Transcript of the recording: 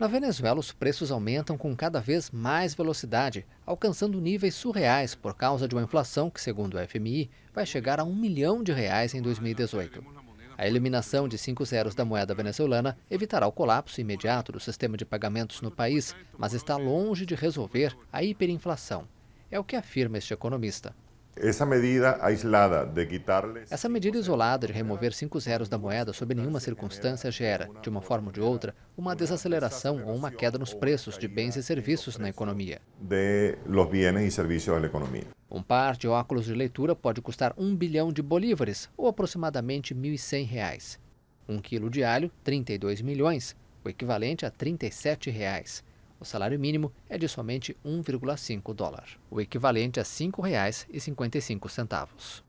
Na Venezuela, os preços aumentam com cada vez mais velocidade, alcançando níveis surreais por causa de uma inflação que, segundo o FMI, vai chegar a um milhão de reais em 2018. A eliminação de cinco zeros da moeda venezuelana evitará o colapso imediato do sistema de pagamentos no país, mas está longe de resolver a hiperinflação. É o que afirma este economista. Essa medida aislada de quitarle. Essa medida isolada de remover cinco zeros da moeda sob nenhuma circunstância gera, de uma forma ou de outra, uma desaceleração ou uma queda nos preços de bens e serviços na economia. De los bienes y servicios de economia. Um par de óculos de leitura pode custar um bilhão de bolívares, ou aproximadamente R$ 1.100. Reais. Um quilo de alho, 32 milhões, o equivalente a R$ 37. Reais. O salário mínimo é de somente 1,5 dólar, o equivalente a R$ 5,55.